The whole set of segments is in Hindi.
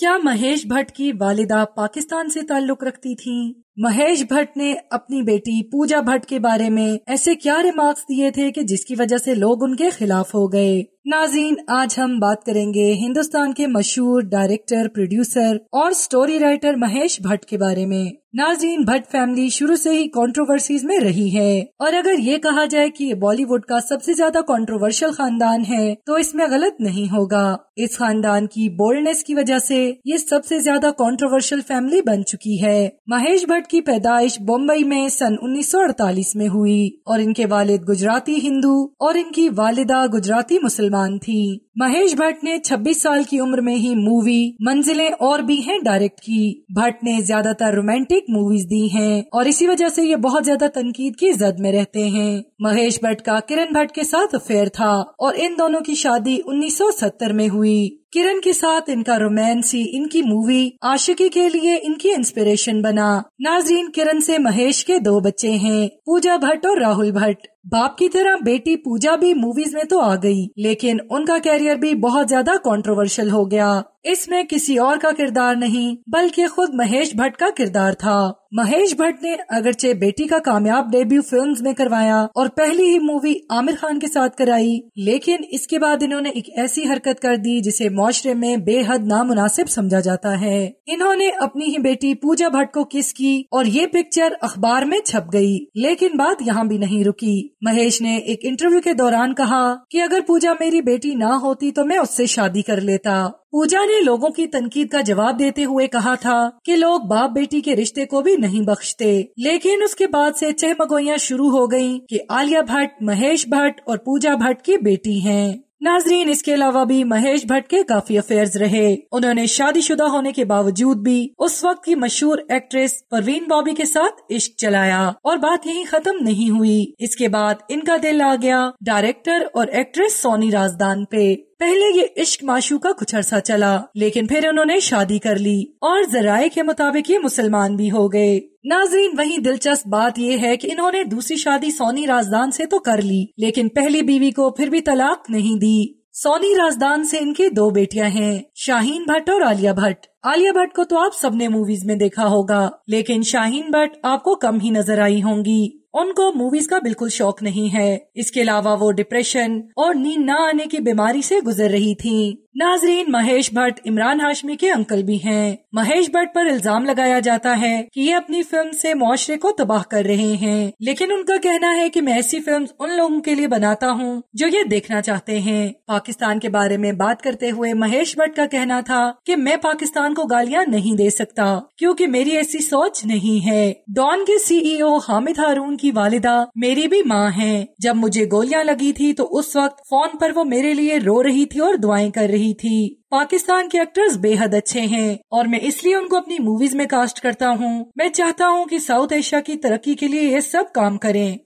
क्या महेश भट्ट की वालिदा पाकिस्तान से ताल्लुक रखती थीं? महेश भट्ट ने अपनी बेटी पूजा भट्ट के बारे में ऐसे क्या रिमार्क्स दिए थे कि जिसकी वजह से लोग उनके खिलाफ हो गए नाजीन आज हम बात करेंगे हिंदुस्तान के मशहूर डायरेक्टर प्रोड्यूसर और स्टोरी राइटर महेश भट्ट के बारे में नाजीन भट्ट फैमिली शुरू से ही कंट्रोवर्सीज में रही है और अगर ये कहा जाए कि ये बॉलीवुड का सबसे ज्यादा कंट्रोवर्शियल खानदान है तो इसमें गलत नहीं होगा इस खानदान की बोल्डनेस की वजह से ये सबसे ज्यादा कंट्रोवर्शियल फैमिली बन चुकी है महेश भट्ट की पैदाइश बम्बई में सन उन्नीस में हुई और इनके वालिद गुजराती हिंदू और इनकी वालिदा गुजराती मुसलमान मुसलमान थीं महेश भट्ट ने 26 साल की उम्र में ही मूवी मंजिलें और भी हैं डायरेक्ट की भट्ट ने ज्यादातर रोमांटिक मूवीज दी हैं और इसी वजह से ये बहुत ज्यादा तनकीद की जद में रहते हैं महेश भट्ट का किरण भट्ट के साथ अफेयर था और इन दोनों की शादी 1970 में हुई किरण के साथ इनका रोमांस ही इनकी मूवी आशिकी के लिए इनकी इंस्पिरेशन बना नाजरीन किरण से महेश के दो बच्चे हैं पूजा भट्ट और राहुल भट्ट बाप की तरह बेटी पूजा भी मूवीज में तो आ गई लेकिन उनका कैरियर करियर भी बहुत ज्यादा कंट्रोवर्शियल हो गया इसमें किसी और का किरदार नहीं बल्कि खुद महेश भट्ट का किरदार था महेश भट्ट ने अगरचे बेटी का कामयाब डेब्यू फिल्म्स में करवाया और पहली ही मूवी आमिर खान के साथ कराई लेकिन इसके बाद इन्होंने एक ऐसी हरकत कर दी जिसे माशरे में बेहद नामुनासिब समझा जाता है इन्होंने अपनी ही बेटी पूजा भट्ट को किस की और ये पिक्चर अखबार में छप गई लेकिन बात यहाँ भी नहीं रुकी महेश ने एक इंटरव्यू के दौरान कहा कि अगर पूजा मेरी बेटी ना होती तो मैं उससे शादी कर लेता पूजा ने लोगों की तनकीद का जवाब देते हुए कहा था कि लोग बाप बेटी के रिश्ते को भी नहीं बख्शते लेकिन उसके बाद से चहमगोइयां शुरू हो गयी कि आलिया भट्ट महेश भट्ट और पूजा भट्ट की बेटी हैं। नाजरीन इसके अलावा भी महेश भट्ट के काफी अफेयर्स रहे उन्होंने शादीशुदा होने के बावजूद भी उस वक्त की मशहूर एक्ट्रेस परवीन बॉबी के साथ इश्क चलाया और बात यहीं खत्म नहीं हुई इसके बाद इनका दिल आ गया डायरेक्टर और एक्ट्रेस सोनी राजदान पे पहले ये इश्क माशू का कुछ अरसा चला लेकिन फिर उन्होंने शादी कर ली और जराये के मुताबिक ये मुसलमान भी हो गए नाजरीन वही दिलचस्प बात ये है कि इन्होंने दूसरी शादी सोनी राजदान से तो कर ली लेकिन पहली बीवी को फिर भी तलाक नहीं दी सोनी राजदान से इनके दो बेटियां हैं शाहीन भट्ट और आलिया भट्ट आलिया भट्ट को तो आप सबने मूवीज में देखा होगा लेकिन शाहीन भट्ट आपको कम ही नजर आई होंगी उनको मूवीज का बिल्कुल शौक नहीं है इसके अलावा वो डिप्रेशन और नींद न आने की बीमारी से गुजर रही थी नाजरीन महेश भट्ट इमरान हाशमी के अंकल भी हैं। महेश भट्ट पर इल्जाम लगाया जाता है कि ये अपनी फिल्म से मुआरे को तबाह कर रहे हैं लेकिन उनका कहना है कि मैं ऐसी फिल्म उन लोगों के लिए बनाता हूँ जो ये देखना चाहते हैं पाकिस्तान के बारे में बात करते हुए महेश भट्ट का कहना था कि मैं पाकिस्तान को गालियाँ नहीं दे सकता क्योंकि मेरी ऐसी सोच नहीं है डॉन के सीईओ e हामिद हारून की वालिदा मेरी भी माँ है जब मुझे गोलियां लगी थी तो उस वक्त फोन पर वो मेरे लिए रो रही थी और दुआएं कर रही थी पाकिस्तान के एक्टर्स बेहद अच्छे हैं और मैं इसलिए उनको अपनी मूवीज में कास्ट करता हूँ मैं चाहता हूँ कि साउथ एशिया की तरक्की के लिए ये सब काम करें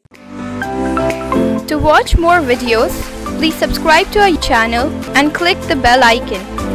to watch more videos please subscribe to our channel and click the bell icon